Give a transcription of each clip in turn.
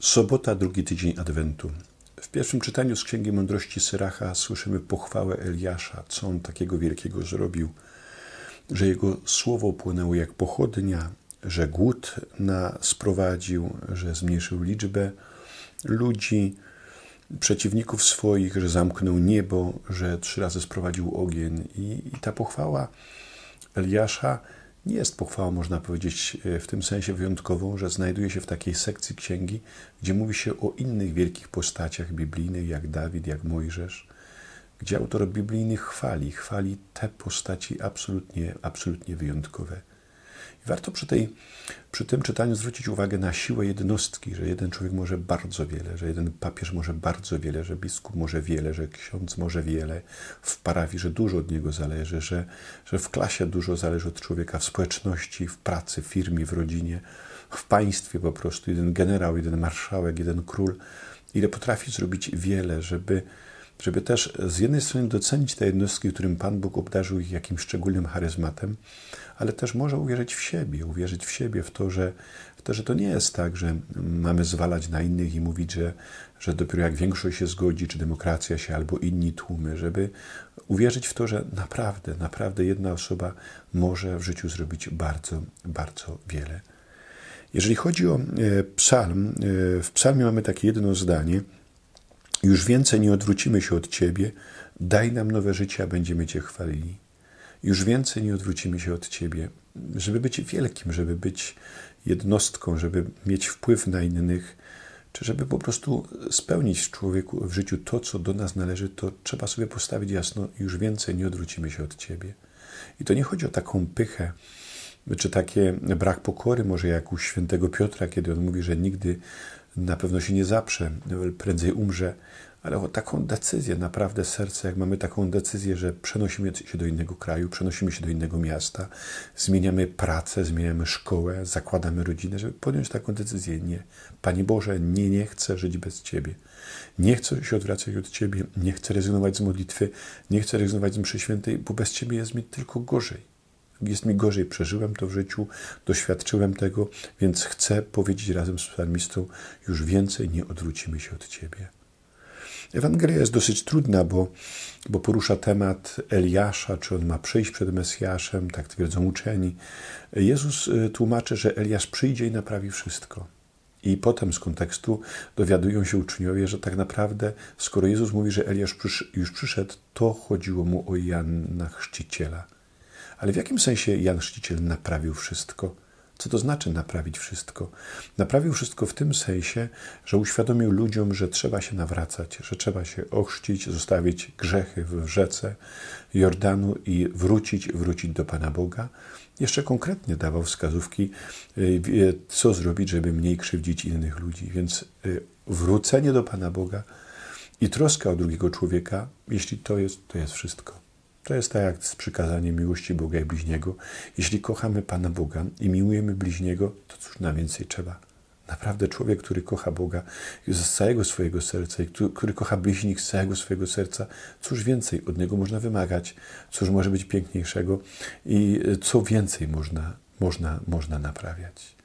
Sobota, drugi tydzień Adwentu. W pierwszym czytaniu z Księgi Mądrości Syracha słyszymy pochwałę Eliasza, co on takiego wielkiego zrobił, że jego słowo płynęło jak pochodnia, że głód na sprowadził, że zmniejszył liczbę ludzi, przeciwników swoich, że zamknął niebo, że trzy razy sprowadził ogień. I, i ta pochwała Eliasza nie jest pochwałą, można powiedzieć, e, w tym sensie wyjątkową, że znajduje się w takiej sekcji księgi, gdzie mówi się o innych wielkich postaciach biblijnych, jak Dawid, jak Mojżesz, gdzie autor biblijny chwali, chwali te postaci absolutnie, absolutnie wyjątkowe. I warto przy, tej, przy tym czytaniu zwrócić uwagę na siłę jednostki, że jeden człowiek może bardzo wiele, że jeden papież może bardzo wiele, że biskup może wiele, że ksiądz może wiele, w parafii, że dużo od niego zależy, że, że w klasie dużo zależy od człowieka, w społeczności, w pracy, w firmie, w rodzinie, w państwie po prostu. Jeden generał, jeden marszałek, jeden król. Ile potrafi zrobić wiele, żeby żeby też z jednej strony docenić te jednostki, którym Pan Bóg obdarzył ich jakimś szczególnym charyzmatem, ale też może uwierzyć w siebie, uwierzyć w siebie, w to, że, w to, że to nie jest tak, że mamy zwalać na innych i mówić, że, że dopiero jak większość się zgodzi, czy demokracja się, albo inni tłumy, żeby uwierzyć w to, że naprawdę, naprawdę jedna osoba może w życiu zrobić bardzo, bardzo wiele. Jeżeli chodzi o e, psalm, e, w psalmie mamy takie jedno zdanie – już więcej nie odwrócimy się od Ciebie, daj nam nowe życie, a będziemy Cię chwalili. Już więcej nie odwrócimy się od Ciebie, żeby być wielkim, żeby być jednostką, żeby mieć wpływ na innych, czy żeby po prostu spełnić w człowieku w życiu to, co do nas należy, to trzeba sobie postawić jasno, już więcej nie odwrócimy się od Ciebie. I to nie chodzi o taką pychę, czy takie brak pokory, może jak u świętego Piotra, kiedy on mówi, że nigdy na pewno się nie zaprze, prędzej umrze, ale o taką decyzję, naprawdę serce, jak mamy taką decyzję, że przenosimy się do innego kraju, przenosimy się do innego miasta, zmieniamy pracę, zmieniamy szkołę, zakładamy rodzinę, żeby podjąć taką decyzję. Nie, Panie Boże, nie, nie chcę żyć bez Ciebie. Nie chcę się odwracać od Ciebie, nie chcę rezygnować z modlitwy, nie chcę rezygnować z mszy świętej, bo bez Ciebie jest mi tylko gorzej jest mi gorzej, przeżyłem to w życiu, doświadczyłem tego, więc chcę powiedzieć razem z psalmistą: Już więcej nie odwrócimy się od ciebie. Ewangelia jest dosyć trudna, bo, bo porusza temat Eliasza, czy on ma przyjść przed Mesjaszem, tak twierdzą uczeni. Jezus y, tłumaczy, że Eliasz przyjdzie i naprawi wszystko. I potem z kontekstu dowiadują się uczniowie, że tak naprawdę, skoro Jezus mówi, że Eliasz już przyszedł, to chodziło mu o Jana Chrzciciela ale w jakim sensie Jan Chrzciciel naprawił wszystko? Co to znaczy naprawić wszystko? Naprawił wszystko w tym sensie, że uświadomił ludziom, że trzeba się nawracać, że trzeba się ochrzcić, zostawić grzechy w rzece Jordanu i wrócić, wrócić do Pana Boga. Jeszcze konkretnie dawał wskazówki, y, y, co zrobić, żeby mniej krzywdzić innych ludzi. Więc y, wrócenie do Pana Boga i troska o drugiego człowieka, jeśli to jest, to jest wszystko. To jest tak jak z przykazaniem miłości Boga i bliźniego. Jeśli kochamy Pana Boga i miłujemy bliźniego, to cóż na więcej trzeba? Naprawdę człowiek, który kocha Boga z całego swojego serca i który kocha bliźnik z całego swojego serca, cóż więcej od niego można wymagać, cóż może być piękniejszego i co więcej można, można, można naprawiać.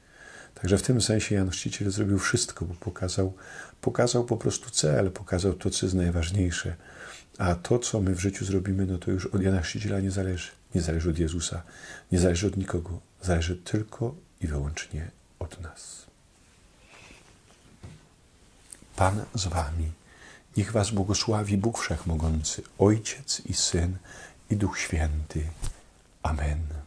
Także w tym sensie Jan Chrzciciel zrobił wszystko, bo pokazał, pokazał po prostu cel, pokazał to, co jest najważniejsze. A to, co my w życiu zrobimy, no to już od Jana Chrzciciela nie zależy. Nie zależy od Jezusa, nie zależy od nikogo. Zależy tylko i wyłącznie od nas. Pan z wami. Niech was błogosławi Bóg Wszechmogący, Ojciec i Syn i Duch Święty. Amen.